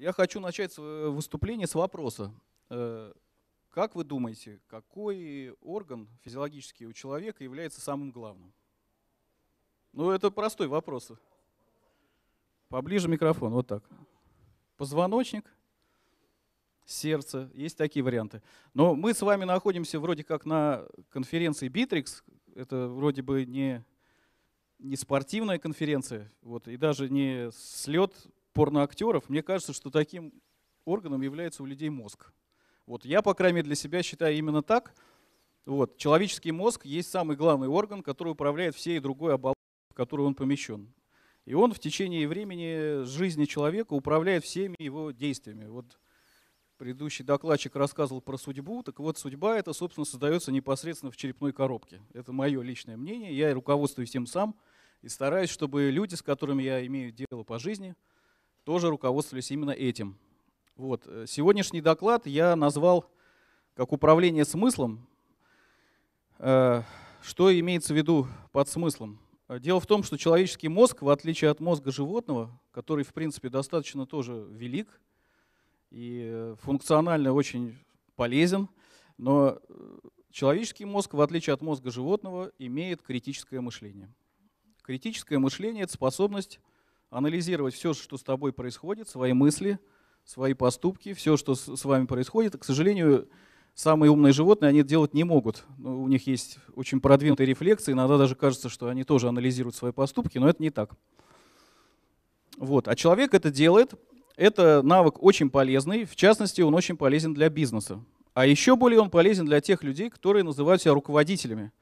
Я хочу начать выступление с вопроса. Э, как вы думаете, какой орган физиологический у человека является самым главным? Ну, это простой вопрос. Поближе микрофон, вот так. Позвоночник, сердце, есть такие варианты. Но мы с вами находимся вроде как на конференции Bittrex, это вроде бы не, не спортивная конференция, вот, и даже не слет порноактеров, мне кажется, что таким органом является у людей мозг. Вот я, по крайней мере, для себя считаю именно так. Вот. Человеческий мозг есть самый главный орган, который управляет всей другой оболочкой, в которую он помещен. И он в течение времени жизни человека управляет всеми его действиями. Вот предыдущий докладчик рассказывал про судьбу. Так вот, судьба это, собственно, создается непосредственно в черепной коробке. Это мое личное мнение. Я руководствуюсь тем сам и стараюсь, чтобы люди, с которыми я имею дело по жизни – тоже руководствовались именно этим. Вот. Э, сегодняшний доклад я назвал как управление смыслом. Э, что имеется в виду под смыслом? Э, дело в том, что человеческий мозг, в отличие от мозга животного, который, в принципе, достаточно тоже велик и функционально очень полезен, но человеческий мозг, в отличие от мозга животного, имеет критическое мышление. Критическое мышление — это способность анализировать все, что с тобой происходит, свои мысли, свои поступки, все, что с вами происходит. К сожалению, самые умные животные они это делать не могут. Ну, у них есть очень продвинутые рефлексы, иногда даже кажется, что они тоже анализируют свои поступки, но это не так. Вот. А человек это делает. Это навык очень полезный, в частности, он очень полезен для бизнеса. А еще более он полезен для тех людей, которые называют себя руководителями.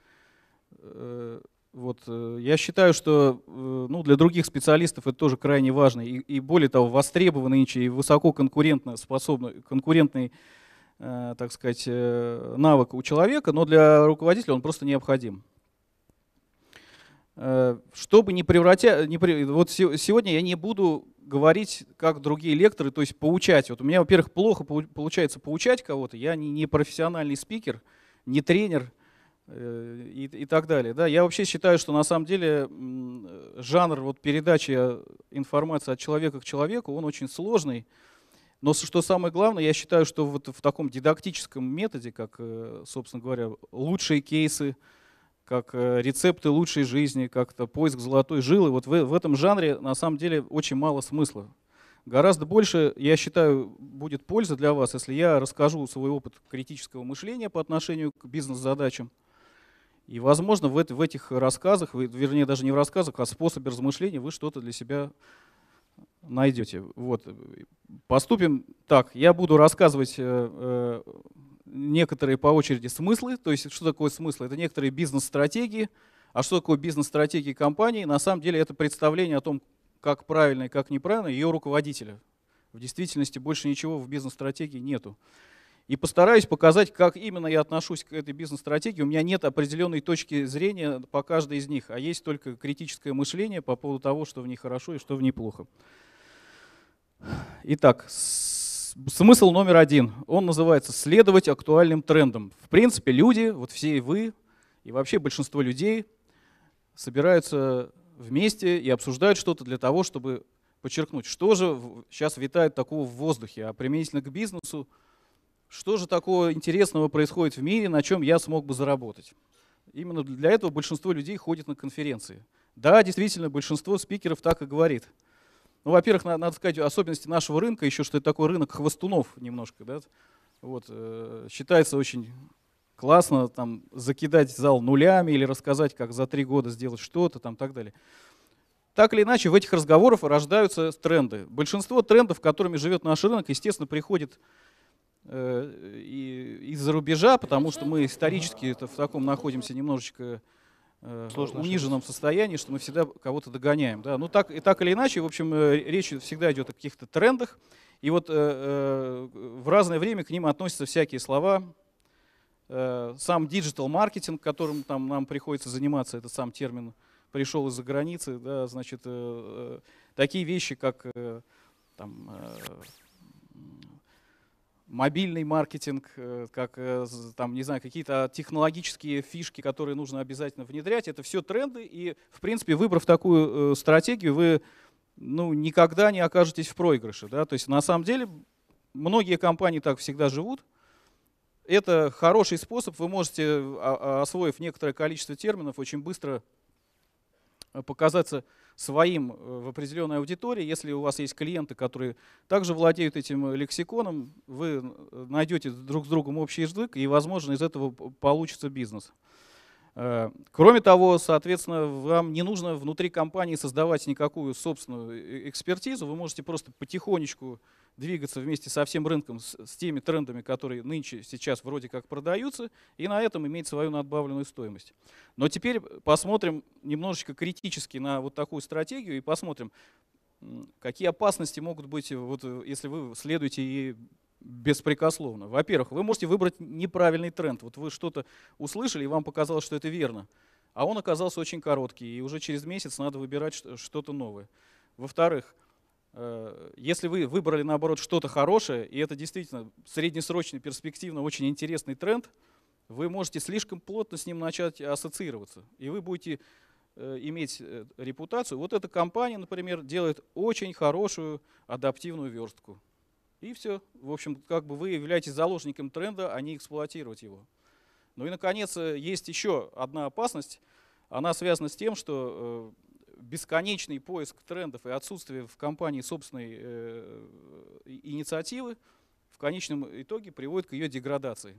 Э, вот, э, я считаю, что э, ну, для других специалистов это тоже крайне важно. И, и более того, востребованы нынче и высоко конкурентно способный конкурентный э, так сказать, э, навык у человека, но для руководителя он просто необходим. Чтобы не превратять... Не, при, вот сегодня я не буду говорить, как другие лекторы, то есть поучать. Вот у меня, во-первых, плохо получается поучать кого-то. Я не, не профессиональный спикер, не тренер, Э, и, и так далее. Да, я вообще считаю, что на самом деле э, жанр вот передачи э, информации от человека к человеку, он очень сложный. Но что самое главное, я считаю, что вот в таком дидактическом методе, как, собственно говоря, лучшие кейсы, как рецепты лучшей жизни, как-то поиск золотой жилы, вот в, в этом жанре на самом деле очень мало смысла. Гораздо больше, я считаю, будет польза для вас, если я расскажу свой опыт критического мышления по отношению к бизнес-задачам, и, возможно, в, это, в этих рассказах, вернее, даже не в рассказах, а в способе размышления вы что-то для себя найдете. Вот. Поступим так. Я буду рассказывать э, э некоторые по очереди смыслы. То есть что такое смысл? Это некоторые бизнес-стратегии. А что такое бизнес-стратегии компании? На самом деле это представление о том, как правильно и как неправильно ее руководителя. В действительности больше ничего в бизнес-стратегии нету и постараюсь показать, как именно я отношусь к этой бизнес-стратегии. У меня нет определенной точки зрения по каждой из них, а есть только критическое мышление по поводу того, что в ней хорошо и что в ней плохо. Итак, смысл номер один. Он называется «следовать актуальным трендам». В принципе, люди, вот все вы, и вообще большинство людей собираются вместе и обсуждают что-то для того, чтобы подчеркнуть, что же сейчас витает такого в воздухе, а применительно к бизнесу – что же такого интересного происходит в мире, на чем я смог бы заработать. Именно для этого большинство людей ходит на конференции. Да, действительно, большинство спикеров так и говорит. Ну, во-первых, надо, надо сказать, особенности нашего рынка, еще что это такой рынок хвостунов немножко, да, вот, э, считается очень классно там закидать зал нулями или рассказать, как за три года сделать что-то там так далее. Так или иначе, в этих разговорах рождаются тренды. Большинство трендов, которыми живет наш рынок, естественно, приходит Э, и из-за рубежа, потому что мы исторически в таком находимся немножечко э, Сложно униженном ошибаться. состоянии, что мы всегда кого-то догоняем. Да? Ну, так, и так или иначе, в общем, э, речь всегда идет о каких-то трендах. И вот в разное время к ним относятся всякие слова. сам диджитал-маркетинг, которым там, нам приходится заниматься, это сам термин, пришел из-за границы. Да? Значит, такие вещи, как там, мобильный маркетинг, э, как, э, там, не знаю, какие-то технологические фишки, которые нужно обязательно внедрять. Это все тренды, и, в принципе, выбрав такую э, стратегию, вы ну, никогда не окажетесь в проигрыше. Да? То есть, на самом деле, многие компании так всегда живут. Это хороший способ, вы можете, а, а, освоив некоторое количество терминов, очень быстро Э, показаться своим э, в определенной аудитории. Если у вас есть клиенты, которые также владеют этим э, лексиконом, вы найдете друг с другом общий язык, и, возможно, из этого получится бизнес. Э, кроме того, соответственно, вам не нужно внутри компании создавать никакую собственную э, э, экспертизу. Вы можете просто потихонечку двигаться вместе со всем рынком, с, с теми трендами, которые нынче сейчас вроде как продаются, и на этом иметь свою надбавленную стоимость. Но теперь посмотрим немножечко критически на вот такую стратегию и посмотрим, какие опасности могут быть, вот, если вы следуете и Беспрекословно. Во-первых, вы можете выбрать неправильный тренд. Вот вы что-то услышали, и вам показалось, что это верно. А он оказался очень короткий, и уже через месяц надо выбирать что-то новое. Во-вторых, э, если вы выбрали, наоборот, что-то хорошее, и это действительно среднесрочный, перспективно очень интересный тренд, вы можете слишком плотно с ним начать ассоциироваться. И вы будете э, иметь э, репутацию. Вот эта компания, например, делает очень хорошую адаптивную верстку. И все. В общем, как бы вы являетесь заложником тренда, а не эксплуатировать его. Ну и, наконец, э, есть еще одна опасность. Она связана с тем, что э, бесконечный поиск трендов и отсутствие в компании собственной э, инициативы в конечном итоге приводит к ее деградации.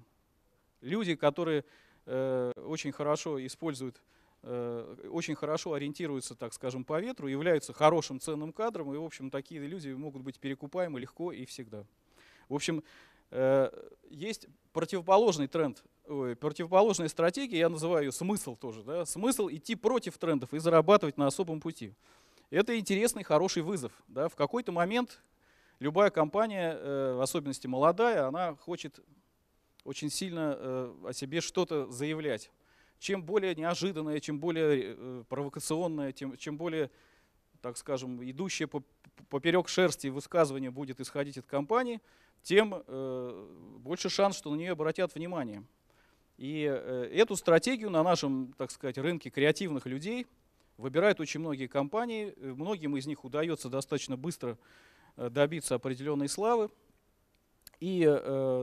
Люди, которые очень хорошо используют Э, очень хорошо ориентируются, так скажем, по ветру, являются хорошим ценным кадром, и, в общем, такие люди могут быть перекупаемы легко и всегда. В общем, э, есть противоположный тренд, противоположная стратегия, я называю ее смысл тоже, да, смысл идти против трендов и зарабатывать на особом пути. Это интересный, хороший вызов. Да, в какой-то момент любая компания, э, в особенности молодая, она хочет очень сильно о себе что-то заявлять чем более неожиданное, чем более э, провокационное, тем, чем более, так скажем, идущее поперек шерсти высказывание будет исходить от компании, тем э, больше шанс, что на нее обратят внимание. И э, эту стратегию на нашем, так сказать, рынке креативных людей выбирают очень многие компании. Многим из них удается достаточно быстро добиться определенной славы. И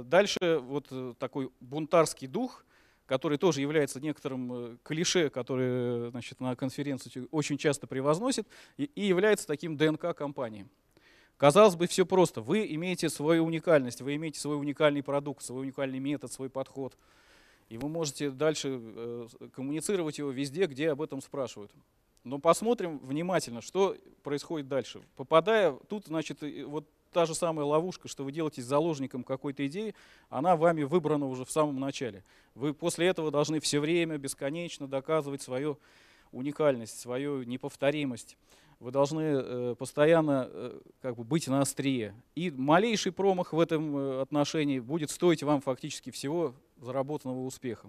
дальше вот такой бунтарский дух который тоже является некоторым э, клише, который э, значит, на конференции очень часто превозносит, и, и является таким ДНК компании. Казалось бы, все просто. Вы имеете свою уникальность, вы имеете свой уникальный продукт, свой уникальный метод, свой подход. И вы можете дальше э, коммуницировать его везде, где об этом спрашивают. Но посмотрим внимательно, что происходит дальше. Попадая тут, значит, вот та же самая ловушка, что вы делаетесь заложником какой-то идеи, она вами выбрана уже в самом начале. Вы после этого должны все время бесконечно доказывать свою уникальность, свою неповторимость. Вы должны э, постоянно э, как бы быть на острие. И малейший промах в этом э, отношении будет стоить вам фактически всего заработанного успеха.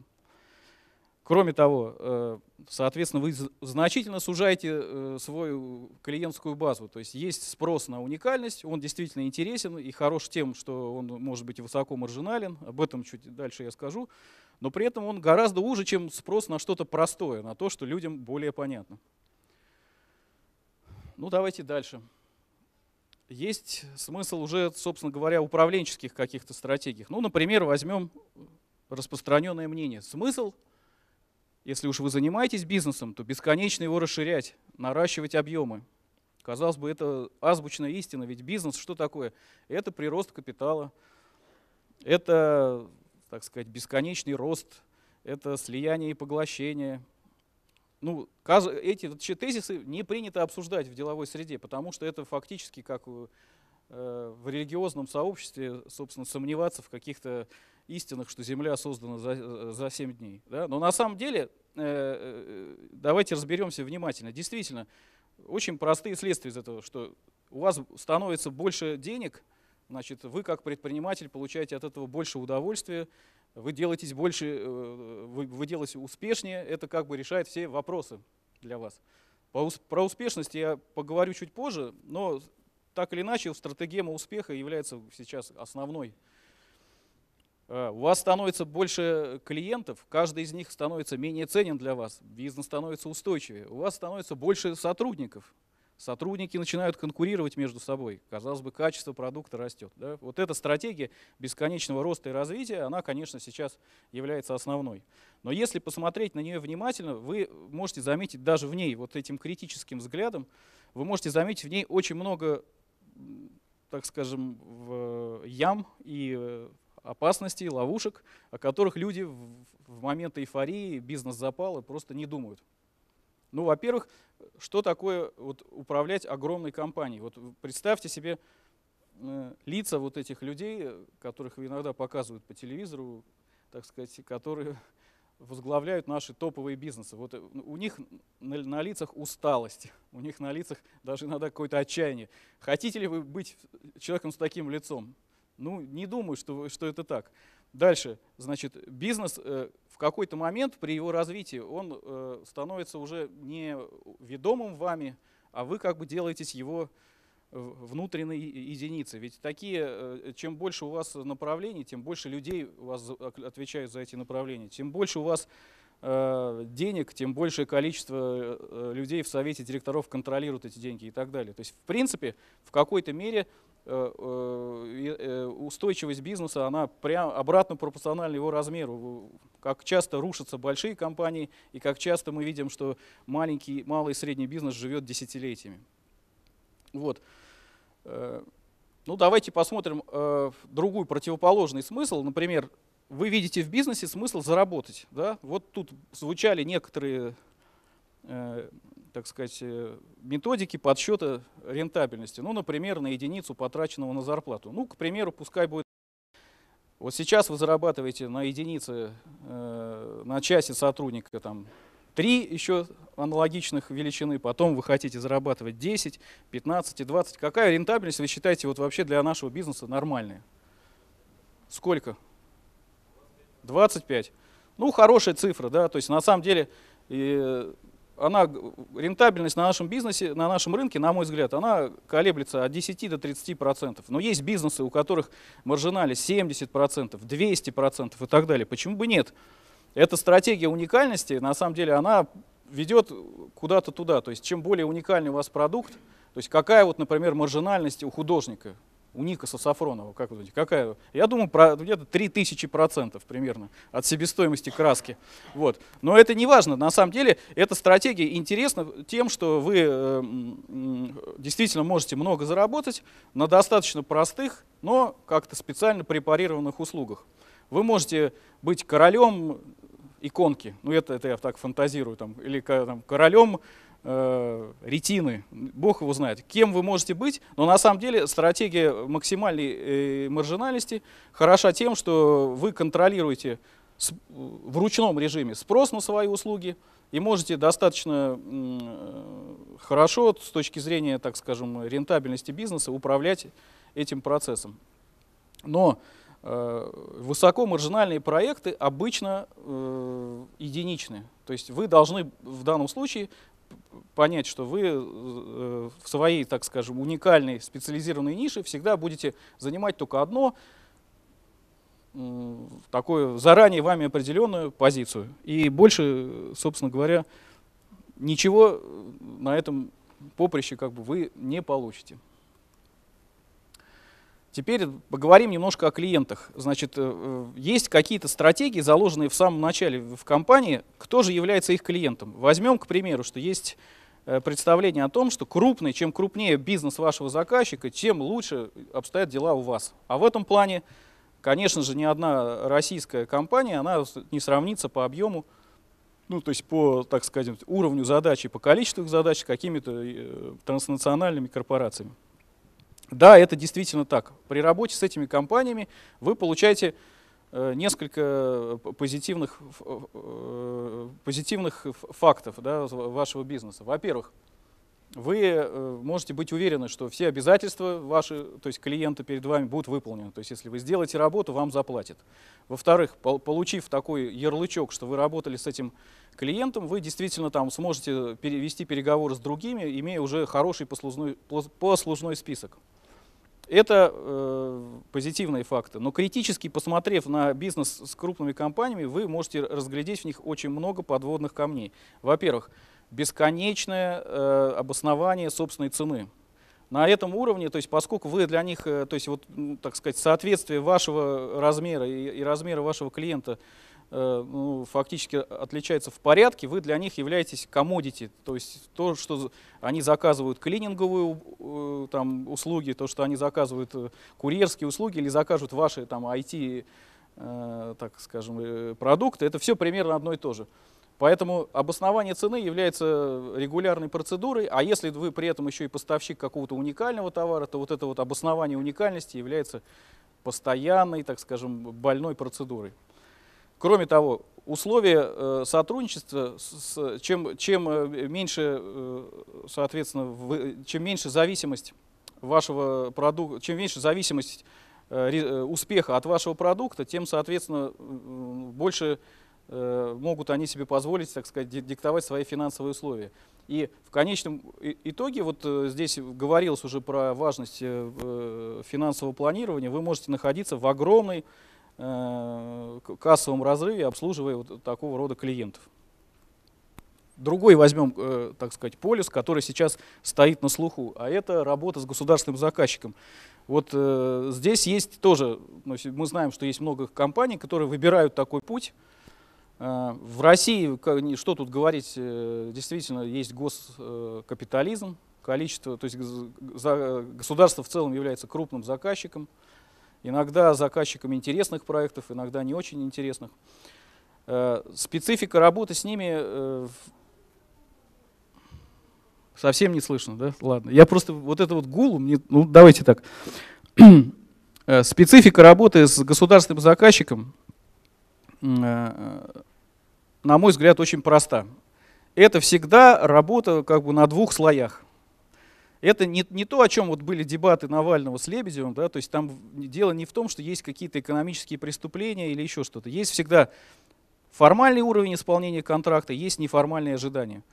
Кроме того, э, соответственно, вы значительно сужаете э, свою клиентскую базу. То есть есть спрос на уникальность, он действительно интересен и хорош тем, что он может быть высоко маржинален, об этом чуть дальше я скажу, но при этом он гораздо уже, чем спрос на что-то простое, на то, что людям более понятно. Ну давайте дальше. Есть смысл уже, собственно говоря, управленческих каких-то стратегий. Ну, например, возьмем распространенное мнение. Смысл если уж вы занимаетесь бизнесом, то бесконечно его расширять, наращивать объемы. Казалось бы, это азбучная истина, ведь бизнес что такое? Это прирост капитала, это, так сказать, бесконечный рост, это слияние и поглощение. Ну, эти тезисы не принято обсуждать в деловой среде, потому что это фактически, как э, в религиозном сообществе, собственно, сомневаться в каких-то истинах, что Земля создана за, э, за 7 дней. Да? Но на самом деле, э, э, давайте разберемся внимательно. Действительно, очень простые следствия из этого, что у вас становится больше денег, значит, вы как предприниматель получаете от этого больше удовольствия, вы делаетесь больше, вы, вы делаете успешнее, это как бы решает все вопросы для вас. Про успешность я поговорю чуть позже, но так или иначе стратегема успеха является сейчас основной Э, у вас становится больше клиентов, каждый из них становится менее ценен для вас, бизнес становится устойчивее, у вас становится больше сотрудников, сотрудники начинают конкурировать между собой, казалось бы, качество продукта растет. Да? Вот эта стратегия бесконечного роста и развития, она, конечно, сейчас является основной. Но если посмотреть на нее внимательно, вы можете заметить даже в ней, вот этим критическим взглядом, вы можете заметить в ней очень много, так скажем, э, ям и э, опасностей, ловушек, о которых люди в момент эйфории, бизнес-запала просто не думают. Ну, во-первых, что такое вот, управлять огромной компанией? Вот представьте себе э, лица вот этих людей, которых иногда показывают по телевизору, так сказать, которые возглавляют наши топовые бизнесы. Вот э, у них на, на лицах усталость, у них на лицах даже иногда какое-то отчаяние. Хотите ли вы быть человеком с таким лицом? Ну, не думаю, что, что это так. Дальше, значит, бизнес э, в какой-то момент при его развитии, он э, становится уже не ведомым вами, а вы как бы делаетесь его э, внутренней единицей. Ведь такие, чем больше у вас направлений, тем больше людей у вас отвечают за эти направления, тем больше у вас денег, тем большее количество людей в совете директоров контролируют эти деньги и так далее. То есть, в принципе, в какой-то мере Э, э, э, устойчивость бизнеса, она прям обратно пропорциональна его размеру. Как часто рушатся большие компании и как часто мы видим, что маленький, малый и средний бизнес живет десятилетиями. Вот. Ну, давайте посмотрим другой противоположный смысл. Например, вы видите в бизнесе смысл заработать. Да? Вот тут звучали некоторые так сказать, э, методики подсчета рентабельности. Ну, например, на единицу потраченного на зарплату. Ну, к примеру, пускай будет... Вот сейчас вы зарабатываете на единице, э, на часе сотрудника там, 3 еще аналогичных величины, потом вы хотите зарабатывать 10, 15 и 20. Какая рентабельность вы считаете вот вообще для нашего бизнеса нормальная? Сколько? 25. Ну, хорошая цифра, да, то есть на самом деле и она, э, рентабельность на нашем бизнесе, на нашем рынке, на мой взгляд, она колеблется от 10 до 30 процентов. Но есть бизнесы, у которых маржинали 70 процентов, 200 процентов и так далее. Почему бы нет? Эта стратегия уникальности, на самом деле, она ведет куда-то туда. То есть чем более уникальный у вас продукт, то есть какая вот, например, маржинальность у художника, у Никаса Сафронова, как вы думаете, какая? Я думаю, про где-то 3000 процентов примерно от себестоимости краски. Вот. Но это не важно. На самом деле, эта стратегия интересна тем, что вы э, действительно можете много заработать на достаточно простых, но как-то специально препарированных услугах. Вы можете быть королем иконки, ну это, это я так фантазирую, там, или там, королем э, ретины, бог его знает, кем вы можете быть, но на самом деле стратегия максимальной э, маржинальности хороша тем, что вы контролируете с, в ручном режиме спрос на свои услуги и можете достаточно э, хорошо с точки зрения, так скажем, рентабельности бизнеса управлять этим процессом. Но э, высоко маржинальные проекты обычно э, единичны. То есть вы должны в данном случае понять, что вы э, в своей, так скажем, уникальной специализированной нише всегда будете занимать только одно, такую заранее вами определенную позицию. И больше, собственно говоря, ничего на этом поприще как бы вы не получите. Теперь поговорим немножко о клиентах. Значит, э, э, есть какие-то стратегии, заложенные в самом начале в компании, кто же является их клиентом. Возьмем, к примеру, что есть э, представление о том, что крупный, чем крупнее бизнес вашего заказчика, тем лучше обстоят дела у вас. А в этом плане, конечно же, ни одна российская компания, она не сравнится по объему, ну, то есть по, так сказать, уровню задачи, по количеству их задач какими-то транснациональными корпорациями. Да, это действительно так. При работе с этими компаниями вы получаете э, несколько э, позитивных, э, позитивных фактов да, вашего бизнеса. Во-первых, вы можете быть уверены, что все обязательства ваши, то есть клиента перед вами будут выполнены. То есть если вы сделаете работу, вам заплатят. Во-вторых, получив такой ярлычок, что вы работали с этим клиентом, вы действительно там сможете перевести переговоры с другими, имея уже хороший послужной, послужной список. Это э, позитивные факты. Но критически, посмотрев на бизнес с крупными компаниями, вы можете разглядеть в них очень много подводных камней. Во-первых, бесконечное э, обоснование собственной цены. На этом уровне, то есть поскольку вы для них, э, то есть вот, так сказать, соответствие вашего размера и, и размера вашего клиента – Э, ну, фактически отличается в порядке, вы для них являетесь commodity, то есть то, что они заказывают клининговые э, там, услуги, то, что они заказывают э, курьерские услуги или закажут ваши там, IT, так скажем, продукты, это все примерно одно и то же. Поэтому обоснование цены является регулярной процедурой, а если вы при этом еще и поставщик какого-то уникального товара, то вот это вот обоснование уникальности является постоянной, так скажем, больной процедурой. Кроме того, условия э, сотрудничества, чем, чем э, меньше, э, соответственно, чем меньше зависимость вашего продукта, чем меньше зависимость успеха от вашего продукта, тем, соответственно, больше могут они себе позволить, так сказать, диктовать свои финансовые условия. И в конечном итоге, вот здесь говорилось уже про важность финансового планирования, вы можете находиться в огромной Э, кассовом разрыве, обслуживая вот такого рода клиентов. Другой возьмем, э, так сказать, полис, который сейчас стоит на слуху, а это работа с государственным заказчиком. Вот э, здесь есть тоже, ну, мы знаем, что есть много компаний, которые выбирают такой путь. В России, что тут говорить, действительно есть госкапитализм, количество, то есть государство в целом является крупным заказчиком, иногда заказчиками интересных проектов, иногда не очень интересных. Э, специфика работы с ними э, совсем не слышно, да? Ладно. Я просто вот это вот гул, мне, ну давайте так. Э, специфика работы с государственным заказчиком, на мой взгляд, очень проста. Это всегда работа как бы на двух слоях. Это не, не то, о чем вот были дебаты Навального с Лебедевым, да, то есть там дело не в том, что есть какие-то экономические преступления или еще что-то. Есть всегда формальный уровень исполнения контракта, есть неформальные ожидания.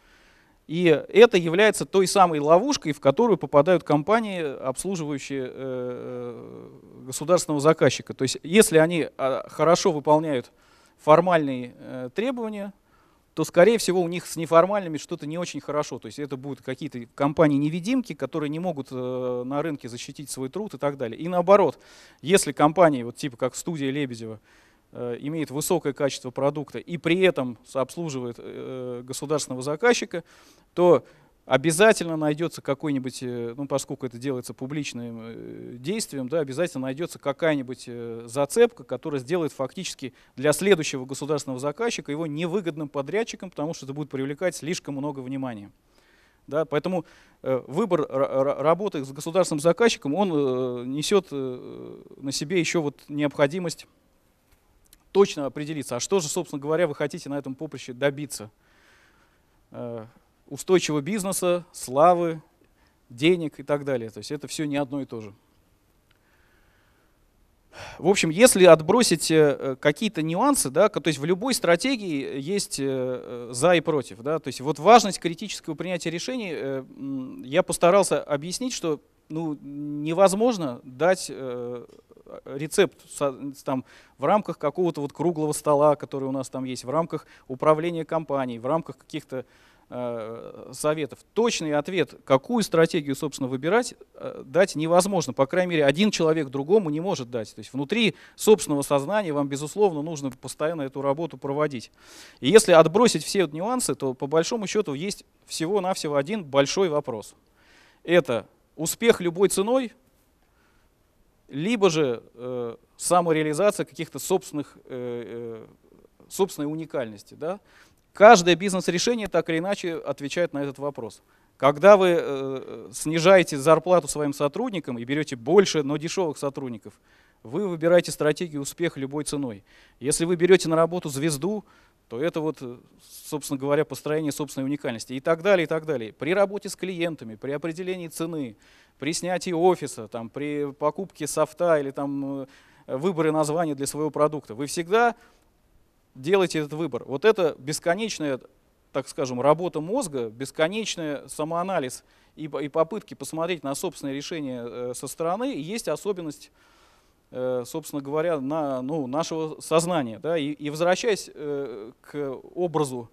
И это является той самой ловушкой, в которую попадают компании, обслуживающие э, э государственного заказчика. То есть если они а, хорошо выполняют формальные э, требования, то, скорее всего, у них с неформальными что-то не очень хорошо. То есть это будут какие-то компании-невидимки, которые не могут э, на рынке защитить свой труд и так далее. И наоборот, если компания, вот типа как студия Лебедева, э, имеет высокое качество продукта и при этом обслуживает э, государственного заказчика, то Обязательно найдется какой-нибудь, э, ну, поскольку это делается публичным э, действием, да, обязательно найдется какая-нибудь э, зацепка, которая сделает фактически для следующего государственного заказчика его невыгодным подрядчиком, потому что это будет привлекать слишком много внимания. Да, поэтому э, выбор работы с государственным заказчиком, он э, несет э, на себе еще вот необходимость точно определиться, а что же, собственно говоря, вы хотите на этом поприще добиться устойчивого бизнеса, славы, денег и так далее. То есть это все не одно и то же. В общем, если отбросить э, какие-то нюансы, да, то есть в любой стратегии есть э, за и против. Да, то есть вот важность критического принятия решений, э, я постарался объяснить, что ну, невозможно дать рецепт там, в рамках какого-то вот круглого стола, который у нас там есть, в рамках управления компанией, в рамках каких-то Э, советов. Точный ответ, какую стратегию, собственно, выбирать, э, дать невозможно. По крайней мере, один человек другому не может дать. То есть внутри собственного сознания вам, безусловно, нужно постоянно эту работу проводить. И если отбросить все вот нюансы, то по большому счету есть всего-навсего один большой вопрос. Это успех любой ценой, либо же э, самореализация каких-то собственных э, э собственной уникальности. Да? Каждое бизнес-решение так или иначе отвечает на этот вопрос. Когда вы э, э, снижаете зарплату своим сотрудникам и берете больше, но дешевых сотрудников, вы выбираете стратегию успеха любой ценой. Если вы берете на работу звезду, то это вот, э, собственно говоря, построение собственной уникальности и так далее, и так далее. При работе с клиентами, при определении цены, при снятии офиса, там, при покупке софта или там, э, выборе названия для своего продукта, вы всегда делайте этот выбор. Вот это бесконечная, так скажем, работа мозга, бесконечный самоанализ и, и попытки посмотреть на собственное решение э, со стороны есть особенность, э, собственно говоря, на, ну, нашего сознания. Да? И, и возвращаясь э, к образу,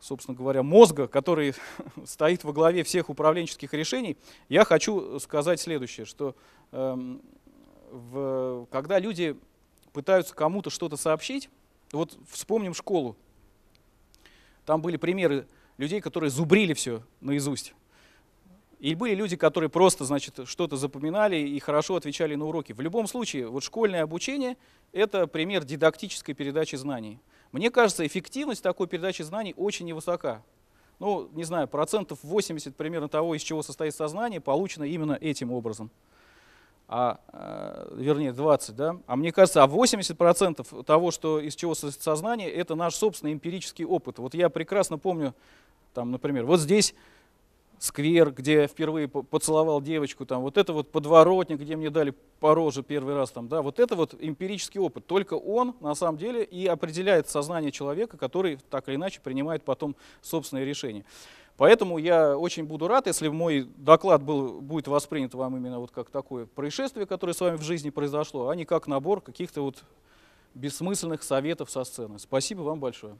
собственно говоря, мозга, который стоит во главе всех управленческих решений, я хочу сказать следующее, что эм, в, когда люди пытаются кому-то что-то сообщить, вот вспомним школу. Там были примеры людей, которые зубрили все наизусть. И были люди, которые просто, значит, что-то запоминали и хорошо отвечали на уроки. В любом случае, вот школьное обучение – это пример дидактической передачи знаний. Мне кажется, эффективность такой передачи знаний очень невысока. Ну, не знаю, процентов 80 примерно того, из чего состоит сознание, получено именно этим образом а, э, вернее 20, да, а мне кажется, а 80% того, что, из чего состоит сознание, это наш собственный эмпирический опыт. Вот я прекрасно помню, там, например, вот здесь сквер, где я впервые поцеловал девочку, там, вот это вот подворотник, где мне дали по роже первый раз, там, да, вот это вот эмпирический опыт. Только он, на самом деле, и определяет сознание человека, который так или иначе принимает потом собственные решения. Поэтому я очень буду рад, если мой доклад был, будет воспринят вам именно вот как такое происшествие, которое с вами в жизни произошло, а не как набор каких-то вот бессмысленных советов со сцены. Спасибо вам большое.